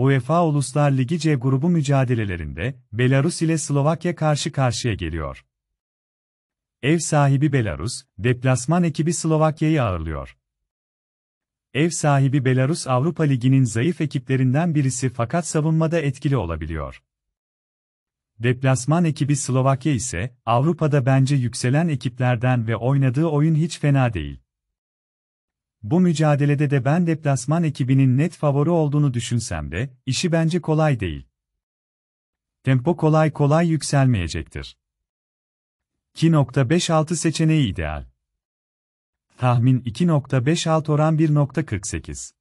UEFA Uluslar Ligi C grubu mücadelelerinde Belarus ile Slovakya karşı karşıya geliyor. Ev sahibi Belarus, deplasman ekibi Slovakya'yı ağırlıyor. Ev sahibi Belarus Avrupa Ligi'nin zayıf ekiplerinden birisi fakat savunmada etkili olabiliyor. Deplasman ekibi Slovakya ise Avrupa'da bence yükselen ekiplerden ve oynadığı oyun hiç fena değil. Bu mücadelede de ben deplasman ekibinin net favori olduğunu düşünsem de, işi bence kolay değil. Tempo kolay kolay yükselmeyecektir. 2.56 seçeneği ideal. Tahmin 2.56 oran 1.48.